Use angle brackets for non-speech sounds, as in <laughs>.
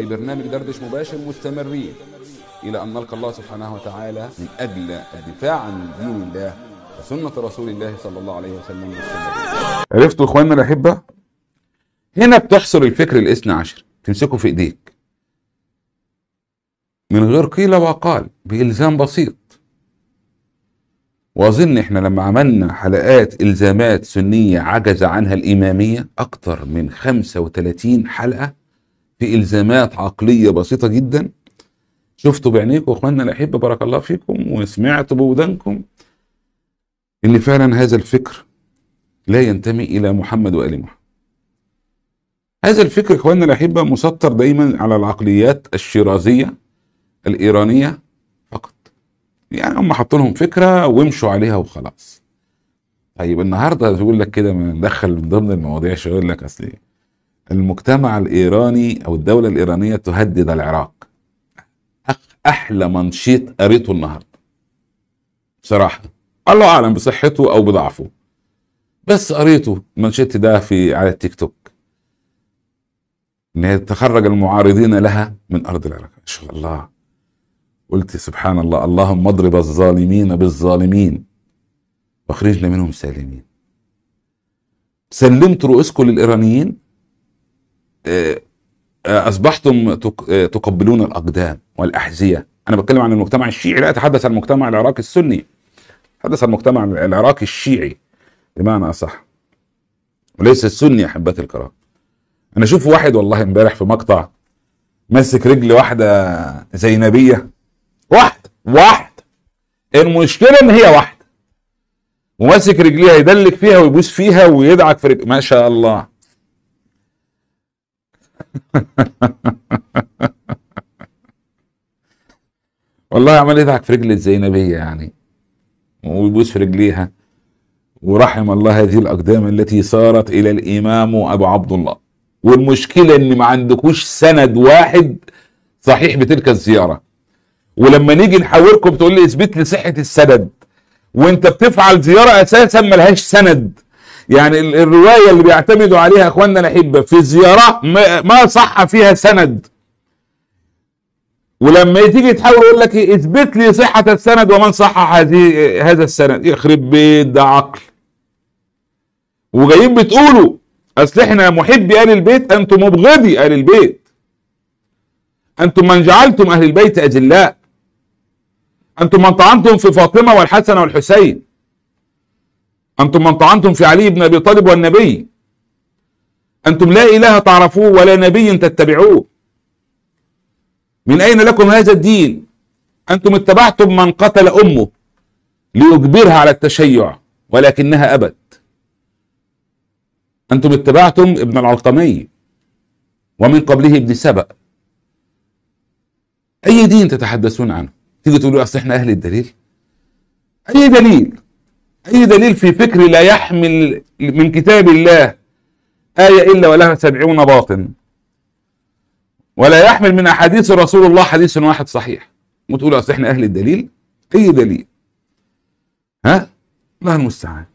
في برنامج دردش مباشر مستمرين إلى أن نلقى الله سبحانه وتعالى من أجل الدفاع عن دين الله وسنة رسول الله صلى الله عليه وسلم عرفتوا إخواننا الأحبة هنا بتحصر الفكر الاثنى عشر تمسكه في إيديك من غير قيل وقال بإلزام بسيط واظن احنا لما عملنا حلقات الزامات سنيه عجز عنها الاماميه اكتر من 35 حلقه في الزامات عقليه بسيطه جدا شفتوا بعينيكم اخواننا الاحبه بارك الله فيكم وسمعتوا بودانكم ان فعلا هذا الفكر لا ينتمي الى محمد وال محمد. هذا الفكر اخواننا الاحبه مسطر دايما على العقليات الشيرازيه الايرانيه فقط. يعني هم حطوا لهم فكره وامشوا عليها وخلاص. طيب النهارده يقول لك كده ندخل من ضمن المواضيع شويه يقول لك اصل ايه؟ المجتمع الإيراني أو الدولة الإيرانية تهدد العراق أحلى منشيط قريته النهاردة بصراحة الله أعلم بصحته أو بضعفه بس قريته منشيط ده في على التيك توك ان تخرج المعارضين لها من ارض العراق ان شاء الله قلت سبحان الله اللهم اضرب الظالمين بالظالمين واخرجنا منهم سالمين سلمت رؤوسكم للايرانيين آه، آه، اصبحتم آه، تقبلون الاقدام والاحذيه انا بتكلم عن المجتمع الشيعي لا اتحدث عن المجتمع العراقي السني اتحدث عن المجتمع العراقي الشيعي بمعنى اصح وليس السني احبتي الكرام انا اشوف واحد والله امبارح في مقطع ماسك رجل واحده زينبيه واحده واحده المشكله ان هي واحده وماسك رجليها يدلك فيها ويبوس فيها ويدعك في رجل. ما شاء الله <laughs> والله عمال يضحك في رجل الزينبيه يعني ويبوس في رجليها ورحم الله هذه الاقدام التي صارت الى الامام ابو عبد الله والمشكله ان ما عندكوش سند واحد صحيح بتلك الزياره ولما نيجي نحاوركم تقول لي اثبت لي صحه السند وانت بتفعل زياره اساسا ملهاش سند يعني الرواية اللي بيعتمدوا عليها اخواننا الاحبة في زيارة ما صح فيها سند ولما تيجي تحاول يقول لك اثبت لي صحة السند ومن صحح هذه هذا السند يخرب بيت ده عقل وجايين بتقولوا اصل احنا محبي ال البيت انتم مبغضي ال البيت انتم من جعلتم اهل البيت اجلاء انتم من طعنتم في فاطمه والحسن والحسين أنتم من طعنتم في علي بن أبي طالب والنبي أنتم لا إله تعرفوه ولا نبي تتبعوه من أين لكم هذا الدين أنتم اتبعتم من قتل أمه ليجبرها على التشيع ولكنها أبت أنتم اتبعتم ابن العلقمي ومن قبله ابن سبأ أي دين تتحدثون عنه تيجي تقولوا أصل إحنا أهل الدليل أي دليل أي دليل في فكر لا يحمل من كتاب الله آية إلا ولها سبعون باطن ولا يحمل من أحاديث رسول الله حديث واحد صحيح وتقول أصل إحنا أهل الدليل أي دليل ها الله المستعان